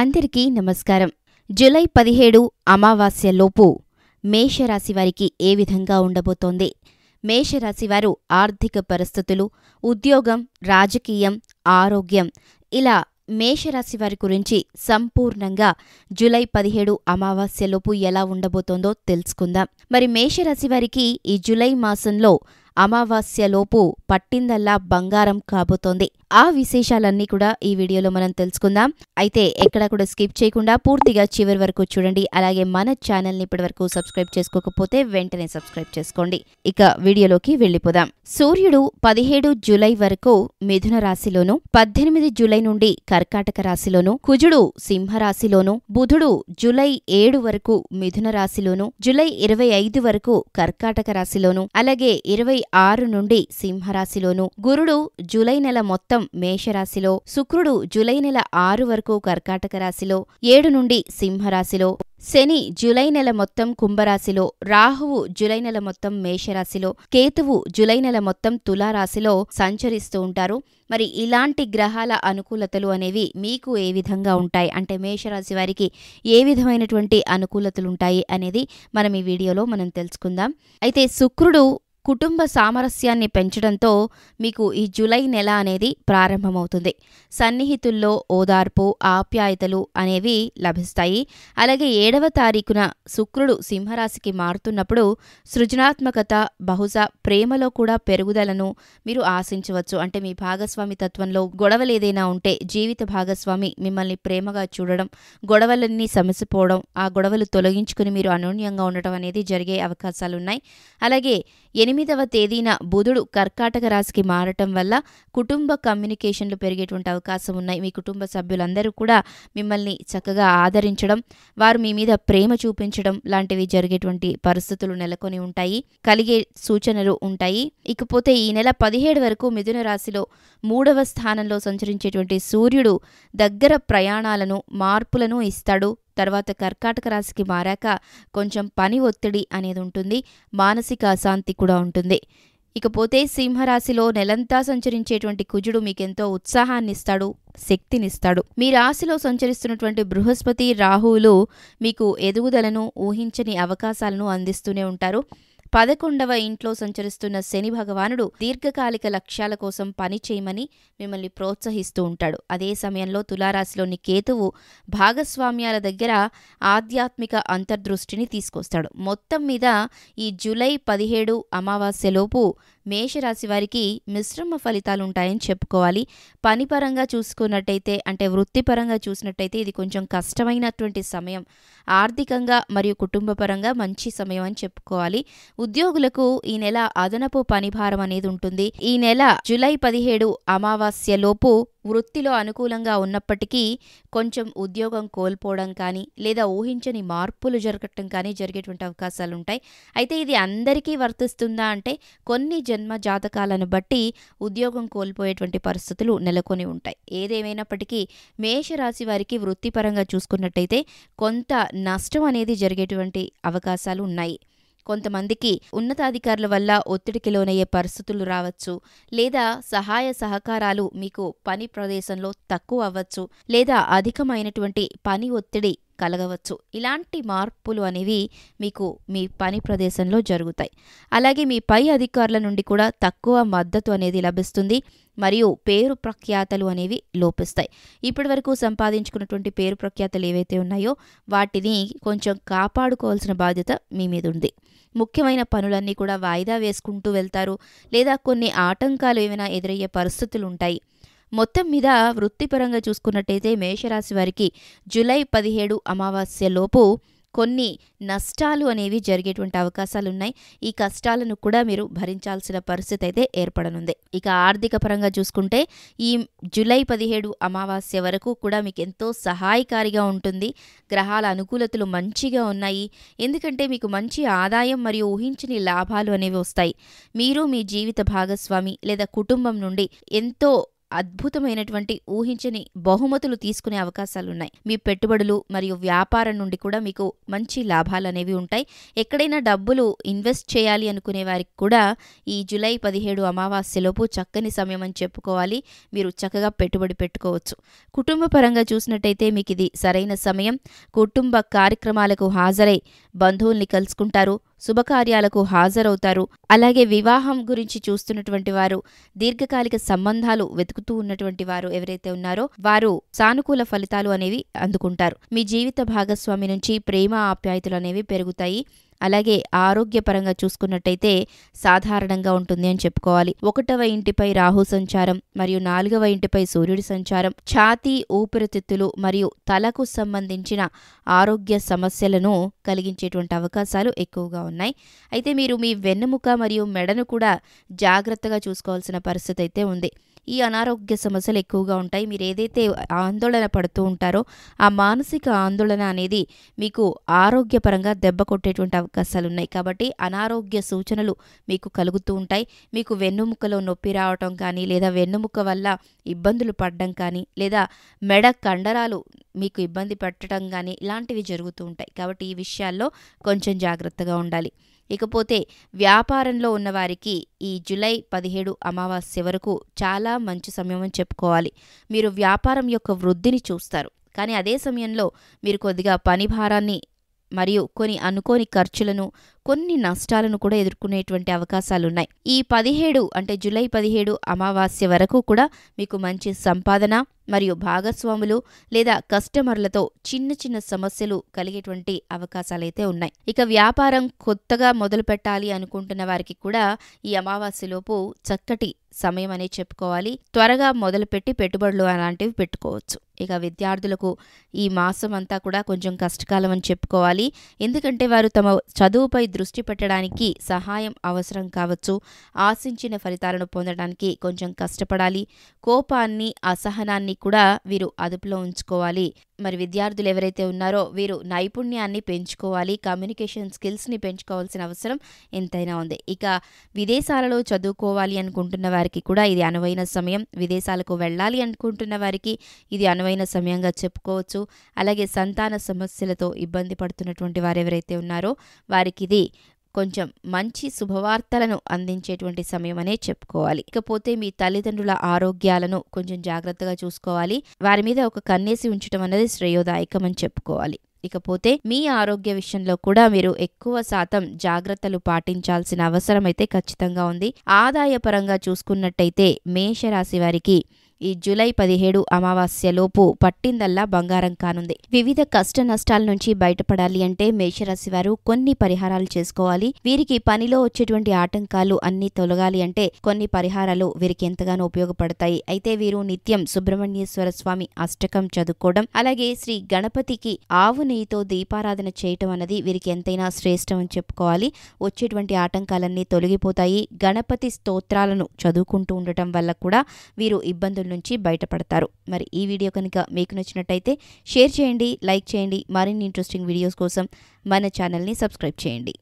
అందరికీ నమస్కారం జులై పదిహేడు అమావాస్యలోపు మేషరాశివారికి ఏ విధంగా ఉండబోతోంది మేషరాశివారు ఆర్థిక పరిస్థితులు ఉద్యోగం రాజకీయం ఆరోగ్యం ఇలా మేషరాశివారి గురించి సంపూర్ణంగా జూలై పదిహేడు అమావాస్యలోపు ఎలా ఉండబోతోందో తెలుసుకుందాం మరి మేషరాశివారికి ఈ జూలై మాసంలో అమావాస్యలోపు పట్టిందల్లా బంగారం కాబోతోంది ఆ విశేషాలన్నీ కూడా ఈ వీడియోలో మనం తెలుసుకుందాం అయితే ఎక్కడ కూడా స్కిప్ చేయకుండా పూర్తిగా చివరి వరకు చూడండి అలాగే మన ఛానల్ని ఇప్పటి వరకు సబ్స్క్రైబ్ చేసుకోకపోతే వెంటనే సబ్స్క్రైబ్ చేసుకోండి ఇక వీడియోలోకి వెళ్ళిపోదాం సూర్యుడు పదిహేడు జూలై వరకు మిథున రాశిలోను పద్దెనిమిది జూలై నుండి కర్కాటక రాశిలోను కుజుడు సింహరాశిలోను బుధుడు జూలై ఏడు వరకు మిథున రాశిలోను జూలై ఇరవై ఐదు వరకు కర్కాటక రాశిలోను అలాగే ఇరవై ఆరు నుండి సింహరాశిలోను గురుడు జులై నెల మొత్తం మేషరాశిలో శుక్రుడు జులై నెల ఆరు వరకు కర్కాటక రాశిలో ఏడు నుండి సింహరాశిలో శని జులై నెల మొత్తం కుంభరాశిలో రాహువు జులై నెల మొత్తం మేషరాశిలో కేతువు జులై నెల మొత్తం తులారాశిలో సంచరిస్తూ ఉంటారు మరి ఇలాంటి గ్రహాల అనుకూలతలు అనేవి మీకు ఏ విధంగా ఉంటాయి అంటే మేషరాశి వారికి ఏ విధమైనటువంటి అనుకూలతలు ఉంటాయి అనేది మనం ఈ వీడియోలో మనం తెలుసుకుందాం అయితే శుక్రుడు కుటుంబ సామరస్యాన్ని పెంచడంతో మీకు ఈ జులై నెల అనేది ప్రారంభమవుతుంది సన్నిహితుల్లో ఓదార్పు ఆప్యాయతలు అనేవి లభిస్తాయి అలాగే ఏడవ తారీఖున శుక్రుడు సింహరాశికి మారుతున్నప్పుడు సృజనాత్మకత బహుశా ప్రేమలో కూడా పెరుగుదలను మీరు ఆశించవచ్చు అంటే మీ భాగస్వామి తత్వంలో గొడవలు ఏదైనా ఉంటే జీవిత భాగస్వామి మిమ్మల్ని ప్రేమగా చూడడం గొడవలన్నీ సమసిపోవడం ఆ గొడవలు తొలగించుకుని మీరు అనూన్యంగా ఉండటం అనేది జరిగే అవకాశాలున్నాయి అలాగే ఎనిమిది ఎనిమిదవ తేదీన బుధుడు కర్కాటక రాశికి మారటం వల్ల కుటుంబ కమ్యూనికేషన్లు పెరిగేటువంటి అవకాశం ఉన్నాయి మీ కుటుంబ సభ్యులందరూ కూడా మిమ్మల్ని చక్కగా ఆదరించడం వారు మీ మీద ప్రేమ చూపించడం లాంటివి జరిగేటువంటి పరిస్థితులు నెలకొని ఉంటాయి కలిగే సూచనలు ఉంటాయి ఇకపోతే ఈ నెల పదిహేడు వరకు మిథున రాశిలో మూడవ స్థానంలో సంచరించేటువంటి సూర్యుడు దగ్గర ప్రయాణాలను మార్పులను ఇస్తాడు తర్వాత కర్కాటక రాశికి మారాక కొంచెం పని ఒత్తిడి అనేది ఉంటుంది మానసిక అశాంతి కూడా ఉంటుంది ఇకపోతే సింహరాశిలో నెలంతా సంచరించేటువంటి కుజుడు మీకెంతో ఉత్సాహాన్నిస్తాడు శక్తినిస్తాడు మీ రాశిలో సంచరిస్తున్నటువంటి బృహస్పతి రాహువులు మీకు ఎదుగుదలను ఊహించని అవకాశాలను అందిస్తూనే ఉంటారు పదకొండవ ఇంట్లో సంచరిస్తున్న శని భగవానుడు దీర్ఘకాలిక లక్ష్యాల కోసం పని చేయమని మిమ్మల్ని ప్రోత్సహిస్తూ ఉంటాడు అదే సమయంలో తులారాశిలోని కేతువు భాగస్వామ్యాల దగ్గర ఆధ్యాత్మిక అంతర్దృష్టిని తీసుకొస్తాడు మొత్తం మీద ఈ జూలై పదిహేడు అమావాస్యలోపు మేషరాశి వారికి మిశ్రమ ఫలితాలుంటాయని చెప్పుకోవాలి పనిపరంగా చూసుకున్నట్టయితే అంటే వృత్తిపరంగా చూసినట్టయితే ఇది కొంచెం కష్టమైనటువంటి సమయం ఆర్థికంగా మరియు కుటుంబపరంగా మంచి సమయం అని చెప్పుకోవాలి ఉద్యోగులకు ఈ నెల అదనపు పనిభారం అనేది ఉంటుంది ఈ నెల జులై పదిహేడు అమావాస్యలోపు వృత్తిలో అనుకూలంగా ఉన్నప్పటికీ కొంచెం ఉద్యోగం కోల్పోవడం కానీ లేదా ఊహించని మార్పులు జరగటం కానీ జరిగేటువంటి అవకాశాలు ఉంటాయి అయితే ఇది అందరికీ వర్తిస్తుందా అంటే కొన్ని జ జన్మ జాతకాలను బట్టి ఉద్యోగం కోల్పోయేటువంటి పరిస్థితులు నెలకొని ఉంటాయి ఏదేమైనప్పటికీ మేషరాశి వారికి వృత్తిపరంగా చూసుకున్నట్టయితే కొంత నష్టం అనేది జరిగేటువంటి అవకాశాలు ఉన్నాయి కొంతమందికి ఉన్నతాధికారుల వల్ల ఒత్తిడికి లోనయ్యే పరిస్థితులు రావచ్చు లేదా సహాయ సహకారాలు మీకు పని ప్రదేశంలో తక్కువ అవ్వచ్చు లేదా అధికమైనటువంటి పని ఒత్తిడి కలగవచ్చు ఇలాంటి మార్పులు అనేవి మీకు మీ పని ప్రదేశంలో జరుగుతాయి అలాగే మీ పై అధికారుల నుండి కూడా తక్కువ మద్దతు అనేది లభిస్తుంది మరియు పేరు ప్రఖ్యాతలు అనేవి లోపిస్తాయి ఇప్పటి వరకు సంపాదించుకున్నటువంటి పేరు ప్రఖ్యాతలు ఏవైతే ఉన్నాయో వాటిని కొంచెం కాపాడుకోవాల్సిన బాధ్యత మీ మీద ఉంది ముఖ్యమైన పనులన్నీ కూడా వాయిదా వేసుకుంటూ వెళ్తారు లేదా కొన్ని ఆటంకాలు ఏమైనా ఎదురయ్యే పరిస్థితులు ఉంటాయి మొత్తం మీద వృత్తిపరంగా చూసుకున్నట్టయితే మేషరాశి వారికి జూలై పదిహేడు అమావాస్యలోపు కొన్ని నష్టాలు అనేవి జరిగేటువంటి అవకాశాలు ఉన్నాయి ఈ కష్టాలను కూడా మీరు భరించాల్సిన పరిస్థితి అయితే ఏర్పడనుంది ఇక ఆర్థిక పరంగా చూసుకుంటే ఈ జూలై పదిహేడు అమావాస్య వరకు కూడా మీకు ఎంతో సహాయకారిగా ఉంటుంది గ్రహాల అనుకూలతలు మంచిగా ఉన్నాయి ఎందుకంటే మీకు మంచి ఆదాయం మరియు ఊహించని లాభాలు అనేవి వస్తాయి మీరు మీ జీవిత భాగస్వామి లేదా కుటుంబం నుండి ఎంతో అద్భుతమైనటువంటి ఊహించని బహుమతులు తీసుకునే అవకాశాలున్నాయి మీ పెట్టుబడులు మరియు వ్యాపారం నుండి కూడా మీకు మంచి లాభాలు అనేవి ఉంటాయి ఎక్కడైనా డబ్బులు ఇన్వెస్ట్ చేయాలి అనుకునే వారికి కూడా ఈ జూలై పదిహేడు అమావాస్యలోపు చక్కని సమయం అని చెప్పుకోవాలి మీరు చక్కగా పెట్టుబడి పెట్టుకోవచ్చు కుటుంబ పరంగా చూసినట్టయితే మీకు ఇది సరైన సమయం కుటుంబ కార్యక్రమాలకు హాజరై బంధువుల్ని కలుసుకుంటారు శుభకార్యాలకు హాజరవుతారు అలాగే వివాహం గురించి చూస్తున్నటువంటి వారు దీర్ఘకాలిక సంబంధాలు వెతుకుతూ ఉన్నటువంటి వారు ఎవరైతే ఉన్నారో వారు సానుకూల ఫలితాలు అనేవి అందుకుంటారు మీ జీవిత భాగస్వామి నుంచి ప్రేమ ఆప్యాయతలు అనేవి పెరుగుతాయి అలాగే ఆరోగ్యపరంగా చూసుకున్నట్టయితే సాధారణంగా ఉంటుంది అని చెప్పుకోవాలి ఒకటవ ఇంటిపై రాహు సంచారం మరియు నాలుగవ ఇంటిపై సూర్యుడి సంచారం ఛాతీ ఊపిరితిత్తులు మరియు తలకు సంబంధించిన ఆరోగ్య సమస్యలను కలిగించేటువంటి అవకాశాలు ఎక్కువగా ఉన్నాయి అయితే మీరు మీ వెన్నెముక మరియు మెడను కూడా జాగ్రత్తగా చూసుకోవాల్సిన పరిస్థితి అయితే ఉంది ఈ అనారోగ్య సమస్యలు ఎక్కువగా ఉంటాయి మీరు ఏదైతే ఆందోళన పడుతూ ఉంటారో ఆ మానసిక ఆందోళన అనేది మీకు ఆరోగ్యపరంగా దెబ్బ కొట్టేటువంటి అవకాశాలు ఉన్నాయి కాబట్టి అనారోగ్య సూచనలు మీకు కలుగుతూ ఉంటాయి మీకు వెన్నుముకలో నొప్పి రావటం కానీ లేదా వెన్నుముక వల్ల ఇబ్బందులు పడడం కానీ లేదా మెడ కండరాలు మీకు ఇబ్బంది పెట్టడం కానీ ఇలాంటివి జరుగుతూ ఉంటాయి కాబట్టి ఈ విషయాల్లో కొంచెం జాగ్రత్తగా ఉండాలి ఇకపోతే వ్యాపారంలో ఉన్నవారికి ఈ జులై పదిహేడు అమావాస్య వరకు చాలా మంచి సమయం అని చెప్పుకోవాలి మీరు వ్యాపారం యొక్క వృద్ధిని చూస్తారు కానీ అదే సమయంలో మీరు కొద్దిగా పని భారాన్ని మరియు కొన్ని అనుకోని ఖర్చులను కొన్ని నష్టాలను కూడా ఎదుర్కొనేటువంటి అవకాశాలున్నాయి ఈ పదిహేడు అంటే జూలై పదిహేడు అమావాస్య వరకు కూడా మీకు మంచి సంపాదన మరియు భాగస్వాములు లేదా కస్టమర్లతో చిన్న చిన్న సమస్యలు కలిగేటువంటి అవకాశాలైతే ఉన్నాయి ఇక వ్యాపారం కొత్తగా మొదలు పెట్టాలి అనుకుంటున్న వారికి కూడా ఈ అమావాస్యలోపు చక్కటి సమయం అనే చెప్పుకోవాలి త్వరగా మొదలుపెట్టి పెట్టుబడులు అలాంటివి పెట్టుకోవచ్చు ఇక విద్యార్థులకు ఈ మాసం అంతా కూడా కొంచెం కష్టకాలం అని చెప్పుకోవాలి ఎందుకంటే వారు తమ చదువుపై దృష్టి పెట్టడానికి సహాయం అవసరం కావచ్చు ఆశించిన ఫలితాలను పొందడానికి కొంచెం కష్టపడాలి కోపాన్ని అసహనాన్ని కూడా వీరు అదుపులో ఉంచుకోవాలి మరి విద్యార్థులు ఎవరైతే ఉన్నారో వీరు నైపుణ్యాన్ని పెంచుకోవాలి కమ్యూనికేషన్ స్కిల్స్ని పెంచుకోవాల్సిన అవసరం ఎంతైనా ఉంది ఇక విదేశాలలో చదువుకోవాలి అనుకుంటున్న వారికి కూడా ఇది అనువైన సమయం విదేశాలకు వెళ్ళాలి అనుకుంటున్న వారికి ఇది అనువైన సమయంగా చెప్పుకోవచ్చు అలాగే సంతాన సమస్యలతో ఇబ్బంది పడుతున్నటువంటి వారు ఎవరైతే ఉన్నారో వారికి ఇది కొంచెం మంచి శుభవార్తలను అందించేటువంటి సమయం అనే చెప్పుకోవాలి ఇకపోతే మీ తల్లిదండ్రుల ఆరోగ్యాలను కొంచెం జాగ్రత్తగా చూసుకోవాలి వారి మీద ఒక కన్నేసి ఉంచడం అనేది శ్రేయోదాయకం అని చెప్పుకోవాలి ఇకపోతే మీ ఆరోగ్య విషయంలో కూడా మీరు ఎక్కువ శాతం జాగ్రత్తలు పాటించాల్సిన అవసరం అయితే ఖచ్చితంగా ఉంది ఆదాయ పరంగా చూసుకున్నట్టయితే మేషరాశి వారికి ఈ జూలై పదిహేడు అమావాస్యలోపు పట్టిందల్లా బంగారం కానుంది వివిధ కష్ట నష్టాల నుంచి బయటపడాలి అంటే మేషరాశి వారు కొన్ని పరిహారాలు చేసుకోవాలి వీరికి పనిలో వచ్చేటువంటి ఆటంకాలు అన్ని తొలగాలి అంటే కొన్ని పరిహారాలు వీరికి ఎంతగానో ఉపయోగపడతాయి అయితే వీరు నిత్యం సుబ్రహ్మణ్యేశ్వర స్వామి అష్టకం చదువుకోవడం అలాగే శ్రీ గణపతికి ఆవు నెయ్యితో దీపారాధన చేయటం అన్నది వీరికి ఎంతైనా శ్రేష్టం అని చెప్పుకోవాలి వచ్చేటువంటి ఆటంకాలన్నీ తొలగిపోతాయి గణపతి స్తోత్రాలను చదువుకుంటూ ఉండటం వల్ల కూడా వీరు ఇబ్బందులు సమస్యల నుంచి బయటపడతారు మరి ఈ వీడియో కనుక మీకు నచ్చినట్టయితే షేర్ చేయండి లైక్ చేయండి మరిన్ని ఇంట్రెస్టింగ్ వీడియోస్ కోసం మన ఛానల్ని సబ్స్క్రైబ్ చేయండి